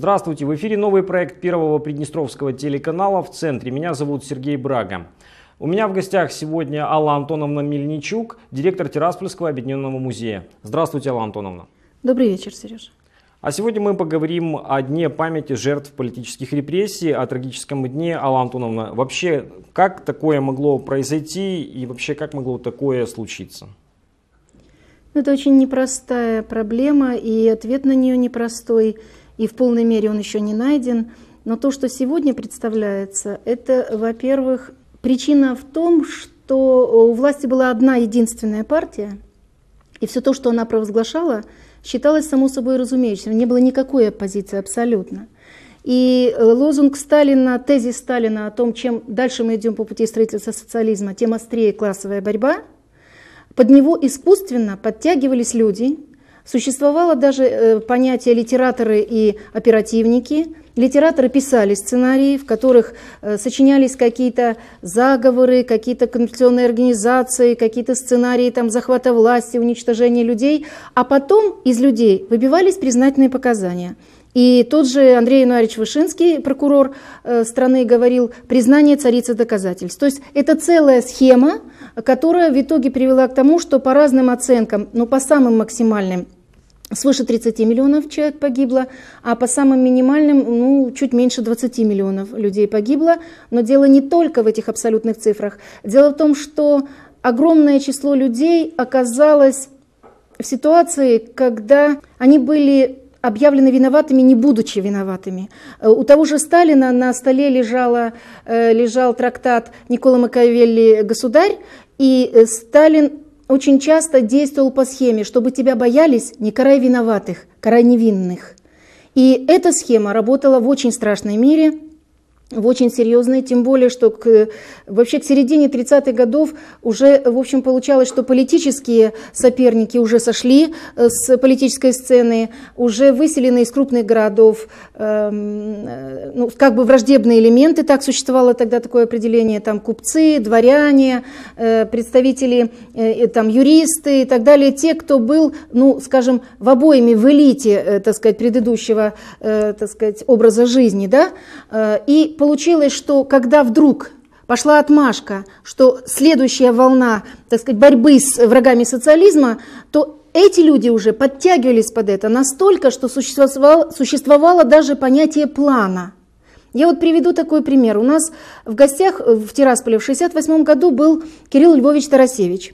Здравствуйте, в эфире новый проект Первого Приднестровского телеканала в центре. Меня зовут Сергей Брага. У меня в гостях сегодня Алла Антоновна Мельничук, директор Тираспольского объединенного музея. Здравствуйте, Алла Антоновна. Добрый вечер, Сереж. А сегодня мы поговорим о Дне памяти жертв политических репрессий, о трагическом дне. Алла Антоновна, вообще, как такое могло произойти и вообще, как могло такое случиться? Ну, это очень непростая проблема, и ответ на нее непростой и в полной мере он еще не найден. Но то, что сегодня представляется, это, во-первых, причина в том, что у власти была одна единственная партия, и все то, что она провозглашала, считалось само собой разумеющимся. Не было никакой оппозиции абсолютно. И э, лозунг Сталина, тезис Сталина о том, чем дальше мы идем по пути строительства социализма, тем острее классовая борьба, под него искусственно подтягивались люди, Существовало даже э, понятие литераторы и оперативники. Литераторы писали сценарии, в которых э, сочинялись какие-то заговоры, какие-то конфликтные организации, какие-то сценарии там, захвата власти, уничтожения людей. А потом из людей выбивались признательные показания. И тот же Андрей Януарич Вышинский, прокурор э, страны, говорил «признание царицы доказательств». То есть это целая схема, которая в итоге привела к тому, что по разным оценкам, но ну, по самым максимальным, свыше 30 миллионов человек погибло, а по самым минимальным, ну, чуть меньше 20 миллионов людей погибло. Но дело не только в этих абсолютных цифрах. Дело в том, что огромное число людей оказалось в ситуации, когда они были объявлены виноватыми, не будучи виноватыми. Э, у того же Сталина на столе лежала, э, лежал трактат Никола Макавелли «Государь», и э, Сталин очень часто действовал по схеме, чтобы тебя боялись, не карай виноватых, карай невинных. И эта схема работала в очень страшной мере – в очень серьезные, тем более, что к, вообще к середине 30-х годов уже, в общем, получалось, что политические соперники уже сошли э, с политической сцены, уже выселены из крупных городов, эм, э, ну, как бы враждебные элементы, так существовало тогда такое определение, там купцы, дворяне, э, представители, э, там юристы и так далее, те, кто был, ну, скажем, в обоими, в элите, э, так сказать, предыдущего, э, так сказать, образа жизни, да, э, и получилось, что когда вдруг пошла отмашка, что следующая волна, так сказать, борьбы с врагами социализма, то эти люди уже подтягивались под это настолько, что существовало, существовало даже понятие плана. Я вот приведу такой пример. У нас в гостях в Тирасполе в 1968 году был Кирилл Львович Тарасевич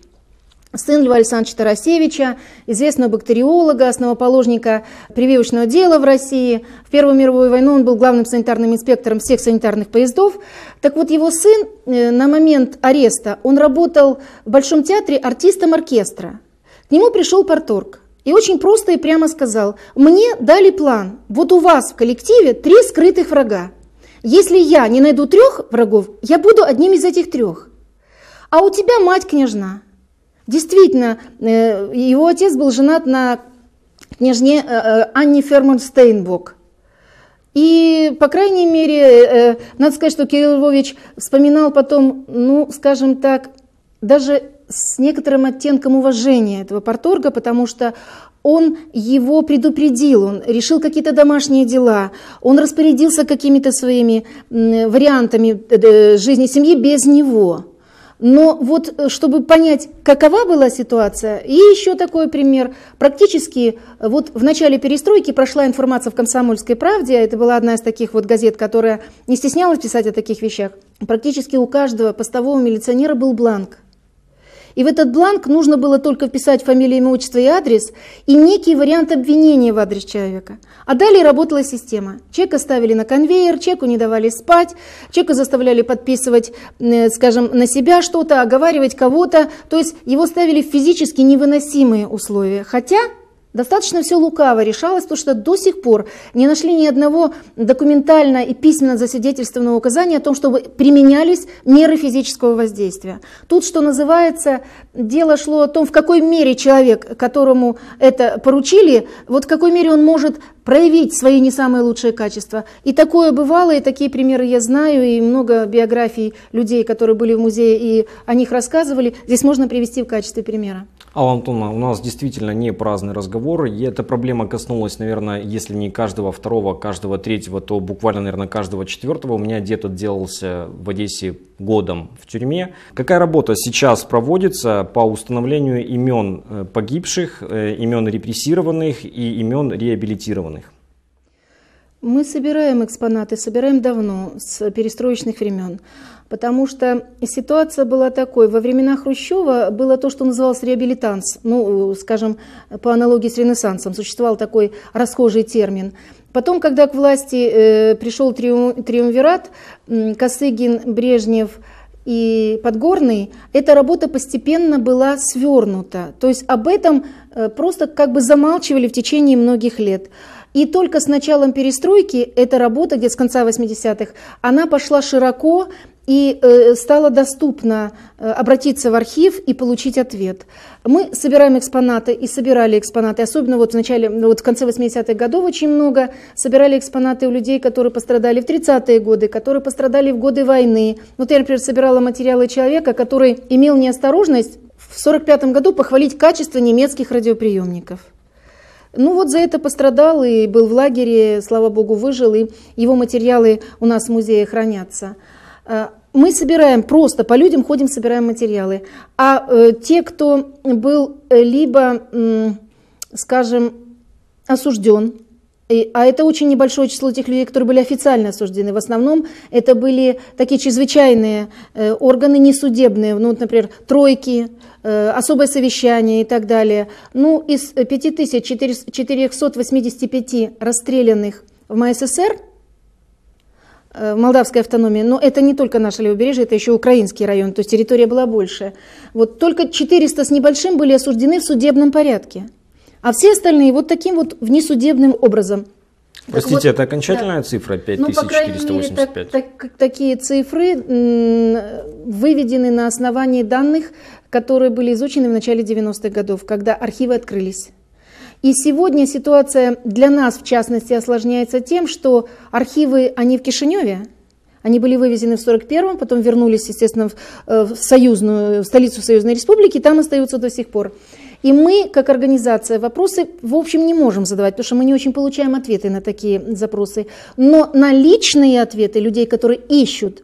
сын Льва Александровича Тарасевича, известного бактериолога, основоположника прививочного дела в России. В Первую мировую войну он был главным санитарным инспектором всех санитарных поездов. Так вот, его сын э, на момент ареста, он работал в Большом театре артистом оркестра. К нему пришел порторг и очень просто и прямо сказал, «Мне дали план, вот у вас в коллективе три скрытых врага. Если я не найду трех врагов, я буду одним из этих трех. А у тебя мать княжна, Действительно, э, его отец был женат на княжне э, э, Анне Ферман Стейнбок. И, по крайней мере, надо сказать, что Кирилл Львович вспоминал потом, ну, скажем так, даже с некоторым оттенком уважения этого порторга, потому что он его предупредил, он решил какие-то домашние дела, он распорядился какими-то своими вариантами жизни семьи без него. Но вот э, чтобы понять, какова была ситуация, и еще такой пример. Практически э, вот в начале перестройки прошла информация в «Комсомольской правде», а это была одна из таких вот газет, которая не стеснялась писать о таких вещах. Практически у каждого постового милиционера был бланк и в этот бланк нужно было только вписать фамилию, имя, отчество и адрес, и некий вариант обвинения в адрес человека. А далее работала система. Чека ставили на конвейер, чеку не давали спать, чека заставляли подписывать, э, скажем, на себя что-то, оговаривать кого-то. То есть его ставили в физически невыносимые условия. Хотя Достаточно все лукаво решалось, потому что до сих пор не нашли ни одного документально и письменно засвидетельствованного указания о том, чтобы применялись меры физического воздействия. Тут, что называется, дело шло о том, в какой мере человек, которому это поручили, вот в какой мере он может проявить свои не самые лучшие качества. И такое бывало, и такие примеры я знаю, и много биографий людей, которые были в музее, и о них рассказывали, здесь можно привести в качестве примера. А, Антон, у нас действительно не праздный разговор. И эта проблема коснулась, наверное, если не каждого второго, каждого третьего, то буквально, наверное, каждого четвертого. У меня дед отделался в Одессе годом в тюрьме. Какая работа сейчас проводится по установлению имен э, погибших, э, имен репрессированных и имен реабилитированных? Мы собираем экспонаты, собираем давно, с перестроечных времен. Потому что ситуация была такой. Во времена Хрущева было то, что называлось реабилитанс. Ну, скажем, по аналогии с Ренессансом. Существовал такой расхожий термин. Потом, когда к власти э, пришел триум, триумвират, э, Косыгин, Брежнев и Подгорный, эта работа постепенно была свернута. То есть об этом э, просто как бы замалчивали в течение многих лет. И только с началом перестройки эта работа, где с конца 80-х, она пошла широко и э, стало доступно э, обратиться в архив и получить ответ. Мы собираем экспонаты и собирали экспонаты, особенно вот в начале, вот в конце 80-х годов очень много собирали экспонаты у людей, которые пострадали в 30-е годы, которые пострадали в годы войны. Вот я, например, собирала материалы человека, который имел неосторожность в 1945 году похвалить качество немецких радиоприемников. Ну вот за это пострадал и был в лагере, слава богу, выжил, и его материалы у нас в музее хранятся. Э, мы собираем просто, по людям ходим, собираем материалы. А э, те, кто был э, либо, скажем, осужден и, а это очень небольшое число тех людей, которые были официально осуждены. В основном это были такие чрезвычайные э, органы несудебные, ну, вот, например, тройки, э, особое совещание и так далее. Ну, из 5485 э, расстрелянных в МССР, э, в Молдавской автономии, но это не только наше левобережье, это еще украинский район, то есть территория была больше. Вот только 400 с небольшим были осуждены в судебном порядке а все остальные вот таким вот внесудебным образом. Простите, так вот, это окончательная да. цифра 5485? Ну, по крайней мере, так, так, такие цифры выведены на основании данных, которые были изучены в начале 90-х годов, когда архивы открылись. И сегодня ситуация для нас, в частности, осложняется тем, что архивы, они в Кишиневе, они были вывезены в 41-м, потом вернулись, естественно, э, в, союзную, в столицу Союзной Республики, и там остаются до сих пор. И мы, как организация, вопросы в общем не можем задавать, потому что мы не очень получаем ответы на такие запросы. Но на личные ответы людей, которые ищут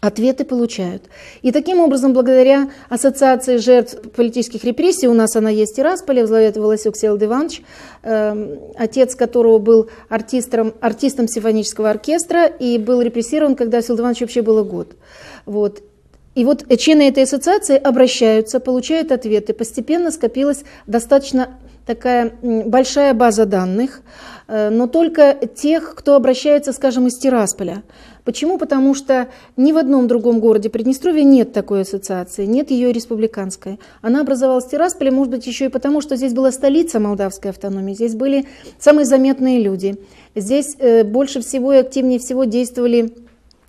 Ответы получают. И таким образом, благодаря Ассоциации жертв политических репрессий, у нас она есть и раз. возглавляет Волосюк Селд Иванович, э, отец которого был артистом, артистом симфонического оркестра и был репрессирован, когда Селд Иванович вообще было год. Вот. И вот члены этой ассоциации обращаются, получают ответы. Постепенно скопилась достаточно такая большая база данных, э, но только тех, кто обращается, скажем, из Тирасполя. Почему? Потому что ни в одном другом городе Приднестровья нет такой ассоциации, нет ее республиканской. Она образовалась в Тирасполе, может быть, еще и потому, что здесь была столица молдавской автономии, здесь были самые заметные люди. Здесь э, больше всего и активнее всего действовали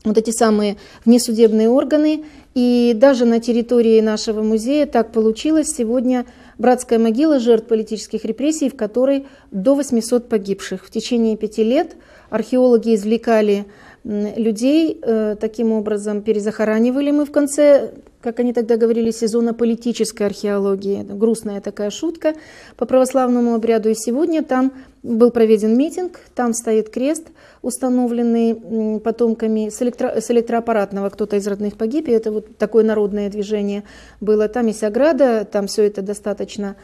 вот эти самые внесудебные органы. И даже на территории нашего музея так получилось сегодня братская могила жертв политических репрессий, в которой до 800 погибших. В течение пяти лет археологи извлекали людей. Э, таким образом, перезахоранивали мы в конце, как они тогда говорили, сезона политической археологии. Грустная такая шутка по православному обряду. И сегодня там был проведен митинг, там стоит крест, установленный потомками с, электро, с электроаппаратного, кто-то из родных погиб, и это вот такое народное движение было. Там есть ограда, там все это достаточно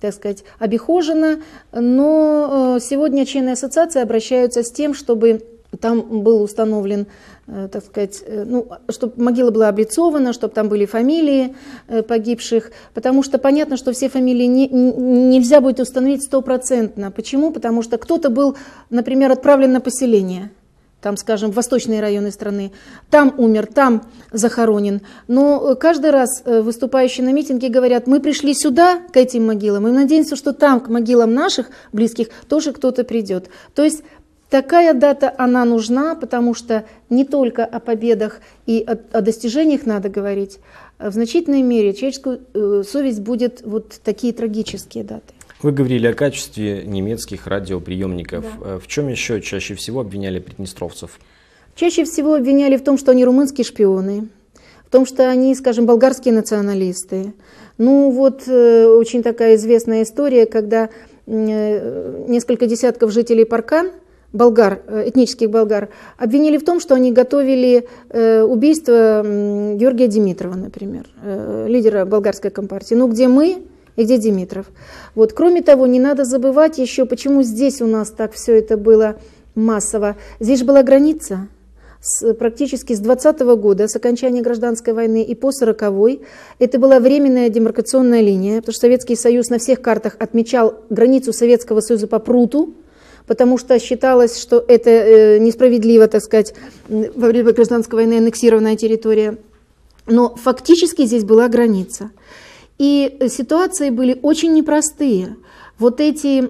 так сказать, обихожено, но э, сегодня члены ассоциации обращаются с тем, чтобы там был установлен, э, так сказать, э, ну, чтобы могила была облицована, чтобы там были фамилии э, погибших, потому что понятно, что все фамилии не, нельзя будет установить стопроцентно. Почему? Потому что кто-то был, например, отправлен на поселение, там, скажем, в восточные районы страны, там умер, там захоронен. Но каждый раз выступающие на митинге говорят, мы пришли сюда, к этим могилам, и надеемся, что там, к могилам наших близких, тоже кто-то придет. То есть Такая дата, она нужна, потому что не только о победах и о, о достижениях надо говорить, в значительной мере человеческую э, совесть будет вот такие трагические даты. Вы говорили о качестве немецких радиоприемников. Да. Э, в чем еще чаще всего обвиняли приднестровцев? Чаще всего обвиняли в том, что они румынские шпионы, в том, что они, скажем, болгарские националисты. Ну вот э, очень такая известная история, когда э, несколько десятков жителей Паркан – болгар, э, этнических болгар, обвинили в том, что они готовили э, убийство Георгия Димитрова, например, э, лидера болгарской компартии. Ну где мы и где Димитров? Вот. Кроме того, не надо забывать еще, почему здесь у нас так все это было массово. Здесь же была граница, с, практически с 20 -го года, с окончания гражданской войны и по 40-й, это была временная демаркационная линия, потому что Советский Союз на всех картах отмечал границу Советского Союза по пруту, потому что считалось, что это э, несправедливо, так сказать, во время гражданской войны аннексированная территория. Но фактически здесь была граница. И ситуации были очень непростые. Вот эти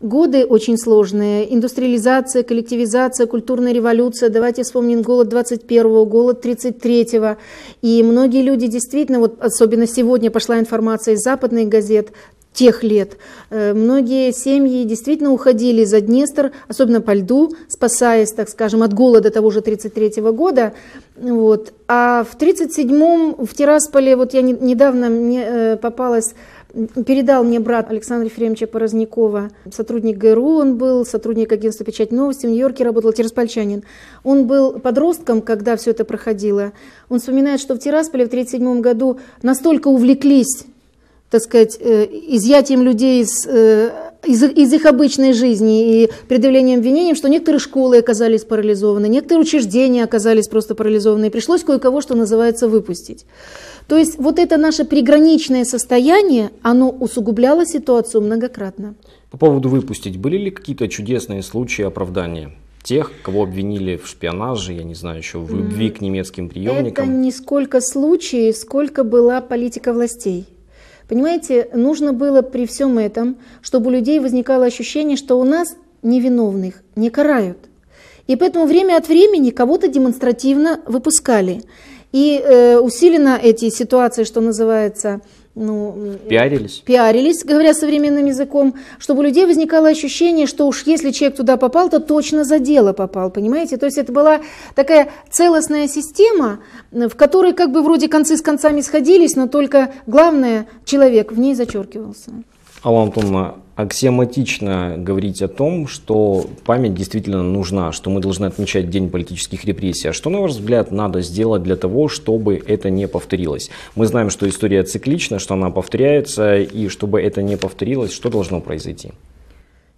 годы очень сложные. Индустриализация, коллективизация, культурная революция. Давайте вспомним голод 21-го, голод 33-го. И многие люди действительно, вот особенно сегодня пошла информация из западных газет, тех лет. Э, многие семьи действительно уходили за Днестр, особенно по льду, спасаясь, так скажем, от голода того же 1933 года. Вот. А в 1937-м в Тирасполе, вот я недавно мне э, попалась передал мне брат Александр Ефремовича Порознякова, сотрудник ГРУ он был, сотрудник агентства печати новости», в Нью-Йорке работал, тираспольчанин. Он был подростком, когда все это проходило. Он вспоминает, что в Тирасполе в 1937 году настолько увлеклись так сказать, э, изъятием людей из, э, из, из их обычной жизни и предъявлением обвинений, что некоторые школы оказались парализованы, некоторые учреждения оказались просто парализованы, и пришлось кое-кого, что называется, выпустить. То есть вот это наше приграничное состояние, оно усугубляло ситуацию многократно. По поводу выпустить, были ли какие-то чудесные случаи оправдания? тех, кого обвинили в шпионаже, я не знаю, еще в любви к немецким приемникам. Это не сколько случаев, сколько была политика властей. Понимаете, нужно было при всем этом, чтобы у людей возникало ощущение, что у нас невиновных не карают. И поэтому время от времени кого-то демонстративно выпускали. И э, усиленно эти ситуации, что называется, ну, пиарились. пиарились, говоря современным языком, чтобы у людей возникало ощущение, что уж если человек туда попал, то точно за дело попал, понимаете? То есть это была такая целостная система, в которой как бы вроде концы с концами сходились, но только главное, человек в ней зачеркивался. Алла Антоновна, аксиоматично говорить о том, что память действительно нужна, что мы должны отмечать День политических репрессий. А что, на ваш взгляд, надо сделать для того, чтобы это не повторилось? Мы знаем, что история циклична, что она повторяется, и чтобы это не повторилось, что должно произойти?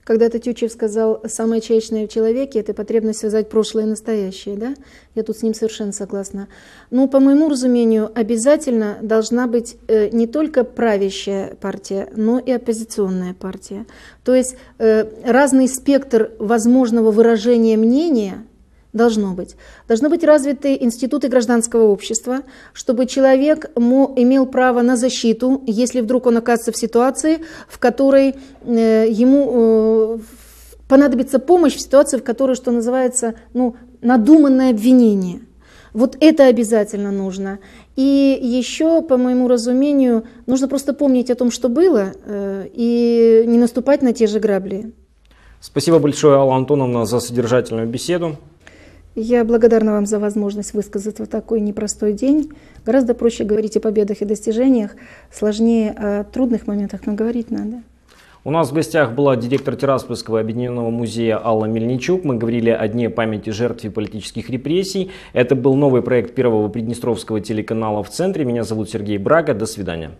Когда-то сказал, самое чаечное в человеке – это потребность связать прошлое и настоящее. Да? Я тут с ним совершенно согласна. Ну, по моему разумению, обязательно должна быть э, не только правящая партия, но и оппозиционная партия. То есть э, разный спектр возможного выражения мнения – Должно быть. Должны быть развиты институты гражданского общества, чтобы человек имел право на защиту, если вдруг он окажется в ситуации, в которой э, ему э, понадобится помощь, в ситуации, в которой, что называется, ну, надуманное обвинение. Вот это обязательно нужно. И еще, по моему разумению, нужно просто помнить о том, что было, э, и не наступать на те же грабли. Спасибо большое, Алла Антоновна, за содержательную беседу. Я благодарна вам за возможность высказаться в такой непростой день. Гораздо проще говорить о победах и достижениях, сложнее о трудных моментах, но говорить надо. У нас в гостях была директор Тираспольского объединенного музея Алла Мельничук. Мы говорили о Дне памяти жертв и политических репрессий. Это был новый проект первого приднестровского телеканала в центре. Меня зовут Сергей Брага. До свидания.